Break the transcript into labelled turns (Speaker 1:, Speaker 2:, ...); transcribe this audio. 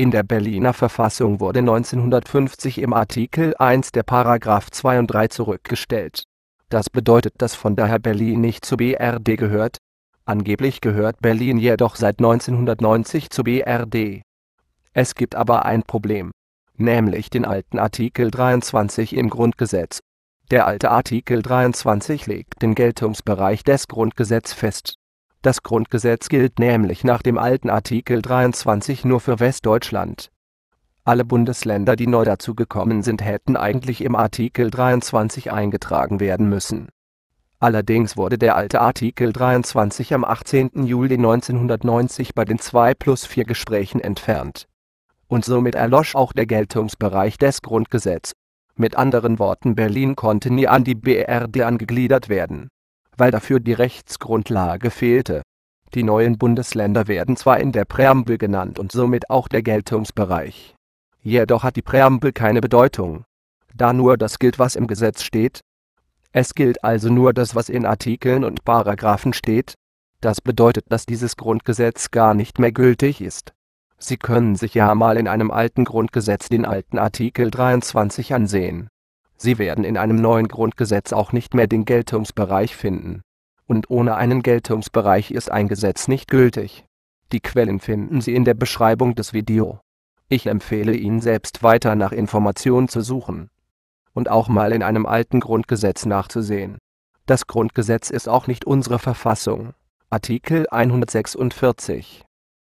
Speaker 1: In der Berliner Verfassung wurde 1950 im Artikel 1 der Paragraph 2 und 3 zurückgestellt. Das bedeutet, dass von daher Berlin nicht zur BRD gehört. Angeblich gehört Berlin jedoch seit 1990 zur BRD. Es gibt aber ein Problem, nämlich den alten Artikel 23 im Grundgesetz. Der alte Artikel 23 legt den Geltungsbereich des Grundgesetzes fest das Grundgesetz gilt nämlich nach dem alten Artikel 23 nur für Westdeutschland. Alle Bundesländer, die neu dazugekommen sind, hätten eigentlich im Artikel 23 eingetragen werden müssen. Allerdings wurde der alte Artikel 23 am 18. Juli 1990 bei den 2 plus 4 Gesprächen entfernt. Und somit erlosch auch der Geltungsbereich des Grundgesetzes. Mit anderen Worten Berlin konnte nie an die BRD angegliedert werden weil dafür die Rechtsgrundlage fehlte. Die neuen Bundesländer werden zwar in der Präambel genannt und somit auch der Geltungsbereich. Jedoch hat die Präambel keine Bedeutung, da nur das gilt, was im Gesetz steht. Es gilt also nur das, was in Artikeln und Paragraphen steht. Das bedeutet, dass dieses Grundgesetz gar nicht mehr gültig ist. Sie können sich ja mal in einem alten Grundgesetz den alten Artikel 23 ansehen. Sie werden in einem neuen Grundgesetz auch nicht mehr den Geltungsbereich finden. Und ohne einen Geltungsbereich ist ein Gesetz nicht gültig. Die Quellen finden Sie in der Beschreibung des Video. Ich empfehle Ihnen selbst weiter nach Informationen zu suchen. Und auch mal in einem alten Grundgesetz nachzusehen. Das Grundgesetz ist auch nicht unsere Verfassung. Artikel 146